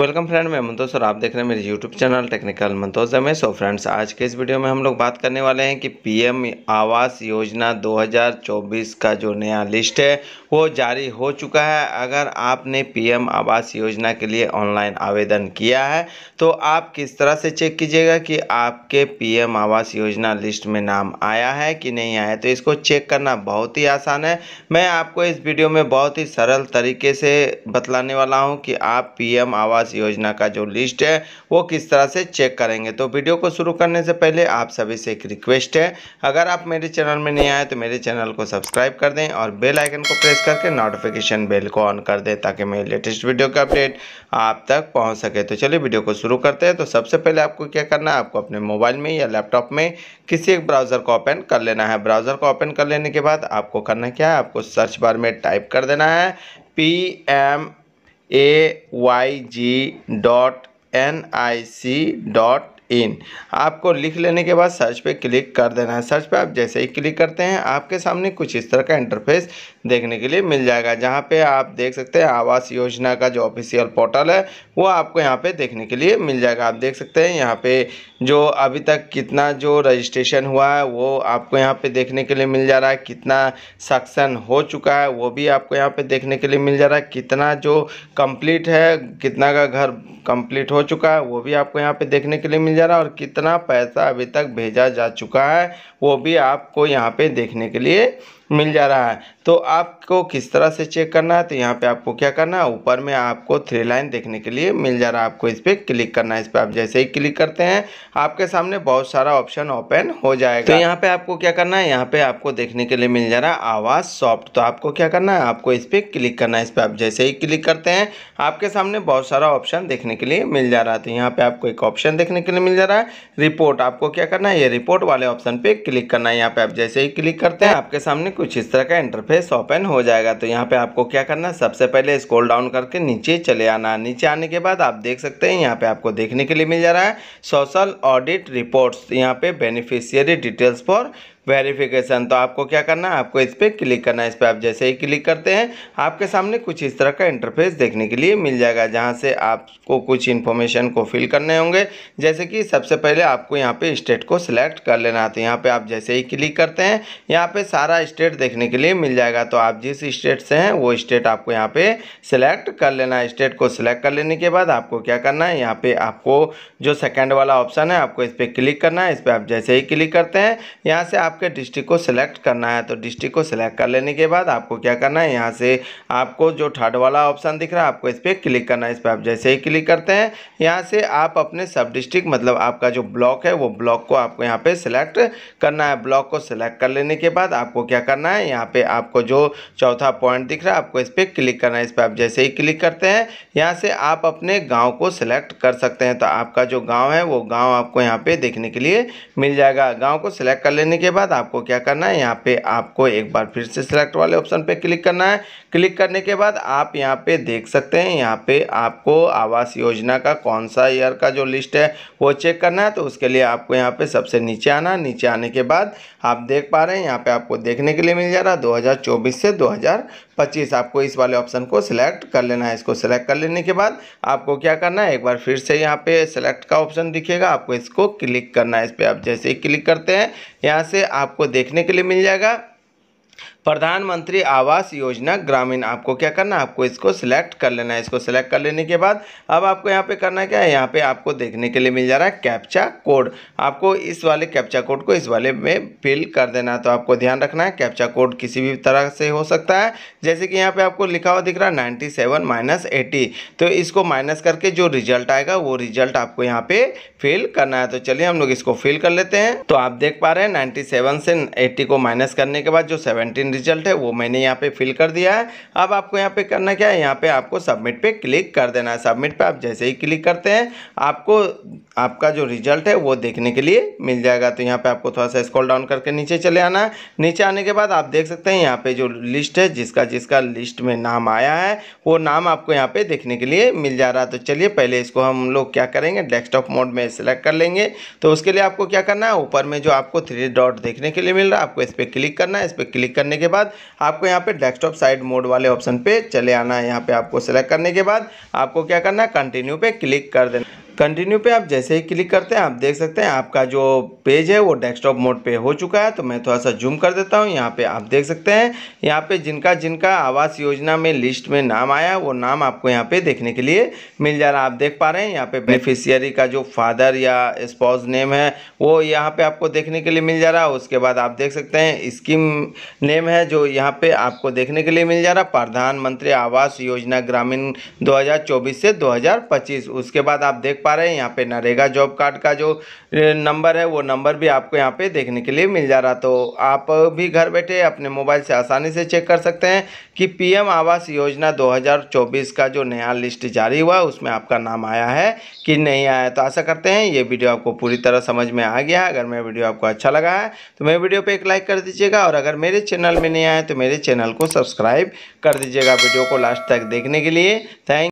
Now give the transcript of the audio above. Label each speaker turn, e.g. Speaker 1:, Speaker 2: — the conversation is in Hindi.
Speaker 1: वेलकम फ्रेंड मैं मंतोष और आप देख रहे हैं मेरे यूट्यूब चैनल टेक्निकल मंतोज में सो फ्रेंड्स आज के इस वीडियो में हम लोग बात करने वाले हैं कि पीएम आवास योजना 2024 का जो नया लिस्ट है वो जारी हो चुका है अगर आपने पीएम आवास योजना के लिए ऑनलाइन आवेदन किया है तो आप किस तरह से चेक कीजिएगा कि आपके पी आवास योजना लिस्ट में नाम आया है कि नहीं आया तो इसको चेक करना बहुत ही आसान है मैं आपको इस वीडियो में बहुत ही सरल तरीके से बतलाने वाला हूँ कि आप पी आवास आवास योजना का जो लिस्ट है वो किस तरह से चेक करेंगे तो वीडियो को शुरू करने से पहले आप सभी से एक रिक्वेस्ट है अगर आप मेरे चैनल में नहीं आए तो मेरे चैनल को सब्सक्राइब कर दें और बेल आइकन को प्रेस करके नोटिफिकेशन बेल को ऑन कर दें ताकि मेरे लेटेस्ट वीडियो के अपडेट आप तक पहुँच सके तो चलिए वीडियो को शुरू करते हैं तो सबसे पहले आपको क्या करना है आपको अपने मोबाइल में या लैपटॉप में किसी एक ब्राउज़र को ओपन कर लेना है ब्राउज़र को ओपन कर लेने के बाद आपको करना क्या है आपको सर्च बार में टाइप कर देना है P M a y g dot n i c dot in आपको लिख लेने के बाद सर्च पे क्लिक कर देना है सर्च पे आप जैसे ही क्लिक करते हैं आपके सामने कुछ इस तरह का इंटरफेस देखने के लिए मिल जाएगा जहाँ पे आप देख सकते हैं आवास योजना का जो ऑफिशियल पोर्टल है वो आपको यहाँ पे देखने के लिए मिल जाएगा आप देख सकते हैं यहाँ पे जो अभी तक कितना जो रजिस्ट्रेशन हुआ है वो आपको यहाँ पे देखने के लिए मिल जा रहा है कितना सक्सन हो चुका है वो भी आपको यहाँ पे देखने के लिए मिल जा रहा है कितना जो कम्प्लीट है कितना का घर कंप्लीट हो चुका है वो भी आपको यहाँ पे देखने के लिए मिल ज़रा और कितना पैसा अभी तक भेजा जा चुका है वो भी आपको यहाँ पे देखने के लिए मिल जा रहा है तो आपको किस तरह से चेक करना है तो यहाँ पे आपको क्या करना है ऊपर में आपको थ्री लाइन देखने के लिए मिल जा रहा है आपको इस पर क्लिक करना है इस पर आप जैसे ही क्लिक करते हैं आपके सामने बहुत सारा ऑप्शन ओपन हो जाएगा तो यहाँ पे आपको क्या करना है यहाँ पे आपको देखने के लिए मिल जा रहा है आवाज़ सॉफ्ट तो आपको क्या करना है आपको इस पर क्लिक करना है इस पर आप जैसे ही क्लिक करते हैं आपके सामने बहुत सारा ऑप्शन देखने के लिए मिल जा रहा है तो यहाँ पे आपको एक ऑप्शन देखने के लिए मिल जा रहा है रिपोर्ट आपको क्या करना है ये रिपोर्ट वाले ऑप्शन पे क्लिक करना है यहाँ पे आप जैसे ही क्लिक करते हैं आपके सामने कुछ इस तरह का इंटरफेस ओपन हो जाएगा तो यहाँ पे आपको क्या करना है सबसे पहले स्क्रॉल डाउन करके नीचे चले आना नीचे आने के बाद आप देख सकते हैं यहाँ पे आपको देखने के लिए मिल जा रहा है सोशल ऑडिट रिपोर्ट्स यहाँ पे बेनिफिशियरी डिटेल्स फॉर वेरिफिकेशन तो आपको क्या करना है आपको इस पर क्लिक करना है इस पर आप जैसे ही क्लिक करते हैं आपके सामने कुछ इस तरह का इंटरफेस देखने के लिए मिल जाएगा जहाँ से आपको कुछ इन्फॉर्मेशन को फिल करने होंगे जैसे कि सबसे पहले आपको यहाँ पर स्टेट को सिलेक्ट कर लेना है तो यहाँ पर आप जैसे ही क्लिक करते हैं यहाँ पर सारा स्टेट देखने के लिए मिल जाएगा तो आप जिस स्टेट से हैं वो स्टेट आपको यहाँ पर सिलेक्ट कर लेना है स्टेट को सिलेक्ट कर लेने के बाद आपको क्या करना है यहाँ पर आपको जो सेकेंड वाला ऑप्शन है आपको इस पर क्लिक करना है इस पर आप जैसे ही क्लिक करते हैं यहाँ से आप आपके डिस्ट्रिक्ट को सिलेक्ट करना है तो डिस्ट्रिक्ट को सिलेक्ट कर लेने के बाद आपको क्या करना है यहाँ से आपको जो थर्ड वाला ऑप्शन दिख रहा है आपको इस पर क्लिक करना है इस पर आप जैसे ही क्लिक करते हैं यहाँ से आप अपने सब डिस्ट्रिक्ट मतलब आपका जो ब्लॉक है वो ब्लॉक को आपको यहाँ पर सिलेक्ट करना है ब्लॉक को सिलेक्ट कर लेने के बाद आपको क्या करना है यहाँ पर आपको जो चौथा पॉइंट दिख रहा है आपको इस पर क्लिक करना है इस पर आप जैसे ही क्लिक करते हैं यहाँ से आप अपने गाँव को सिलेक्ट कर सकते हैं तो आपका जो गाँव है वो गाँव आपको यहाँ पर देखने के लिए मिल जाएगा गाँव को सिलेक्ट कर लेने के बाद बाद आपको क्या करना है यहाँ पे आपको एक बार फिर से सिलेक्ट वाले ऑप्शन पे क्लिक करना है क्लिक करने के बाद आप यहाँ पे देख सकते हैं यहाँ पे आपको आवास योजना का कौन सा ईयर का जो लिस्ट है वो चेक करना है तो उसके लिए आपको यहाँ पे सबसे नीचे आना नीचे आने के बाद आप देख पा रहे हैं यहाँ पे आपको देखने के लिए मिल जा रहा है दो से दो पच्चीस आपको इस वाले ऑप्शन को सिलेक्ट कर लेना है इसको सिलेक्ट कर लेने के बाद आपको क्या करना है एक बार फिर से यहाँ पे सिलेक्ट का ऑप्शन दिखेगा आपको इसको क्लिक करना है इस पर आप जैसे ही क्लिक करते हैं यहाँ से आपको देखने के लिए मिल जाएगा प्रधानमंत्री आवास योजना ग्रामीण आपको क्या करना है आपको इसको सिलेक्ट कर लेना है इसको सिलेक्ट कर लेने के बाद अब आपको यहाँ पे करना क्या है यहाँ पे आपको देखने के लिए मिल जा रहा है कैप्चा कोड आपको इस वाले कैप्चा कोड को इस वाले में फिल कर देना है तो आपको ध्यान रखना है कैप्चा कोड किसी भी तरह से हो सकता है जैसे कि यहाँ पर आपको लिखा हुआ दिख रहा है नाइन्टी सेवन माइनस तो इसको माइनस करके जो रिजल्ट आएगा वो रिजल्ट आपको यहाँ पे फिल करना है तो चलिए हम लोग इसको फिल कर लेते हैं तो आप देख पा रहे हैं नाइन्टी से एट्टी को माइनस करने के बाद जो सेवनटीन रिजल्ट है वो मैंने यहाँ पे फिल कर दिया है अब आपको यहाँ पे करना क्या है यहाँ पे आपको सबमिट पे क्लिक कर देना है सबमिट पे आप जैसे ही क्लिक करते हैं आपको आपका जो रिजल्ट है वो देखने के लिए मिल जाएगा तो यहाँ पे आपको थोड़ा सा स्क्रॉल डाउन करके नीचे चले आना है नीचे आने के बाद आप देख सकते हैं यहाँ पे जो लिस्ट है जिसका जिसका लिस्ट में नाम आया है वो नाम आपको यहाँ पे देखने के लिए मिल जा रहा है तो चलिए पहले इसको हम लोग क्या करेंगे डेस्कटॉप मोड में सेलेक्ट कर लेंगे तो उसके लिए आपको क्या करना है ऊपर में जो आपको थ्री डॉट देखने के लिए मिल रहा है आपको इस पर क्लिक करना है इस पर क्लिक करने के बाद आपको यहाँ पे डेस्कटॉप साइड मोड वाले ऑप्शन पे चले आना है यहाँ पे आपको सेलेक्ट करने के बाद आपको क्या करना है कंटिन्यू पे क्लिक कर देना कंटिन्यू पे आप जैसे ही क्लिक करते हैं आप देख सकते हैं आपका जो पेज है वो डेस्कटॉप मोड पे हो चुका है तो मैं थोड़ा सा जूम कर देता हूँ यहाँ पे आप देख सकते हैं यहाँ पे जिनका जिनका आवास योजना में लिस्ट में नाम आया वो नाम आपको यहाँ पे देखने के लिए मिल जा रहा है आप देख पा रहे हैं यहाँ पे बेनिफिशियरी का जो फादर या स्पॉज नेम है वो यहाँ पर आपको देखने के लिए मिल जा रहा है उसके बाद आप देख सकते हैं स्कीम नेम है जो यहाँ पर आपको देखने के लिए मिल जा रहा है प्रधानमंत्री आवास योजना ग्रामीण दो से दो उसके बाद आप देख देख पा रहे हैं यहाँ पे नरेगा जॉब कार्ड का जो नंबर है वो नंबर भी आपको यहाँ पे देखने के लिए मिल जा रहा तो आप भी घर बैठे अपने मोबाइल से आसानी से चेक कर सकते हैं कि पीएम आवास योजना 2024 का जो नया लिस्ट जारी हुआ उसमें आपका नाम आया है कि नहीं आया तो आशा करते हैं ये वीडियो आपको पूरी तरह समझ में आ गया है अगर मेरा वीडियो आपको अच्छा लगा है तो मेरे वीडियो पर एक लाइक कर दीजिएगा और अगर मेरे चैनल में नहीं आए तो मेरे चैनल को सब्सक्राइब कर दीजिएगा वीडियो को लास्ट तक देखने के लिए थैंक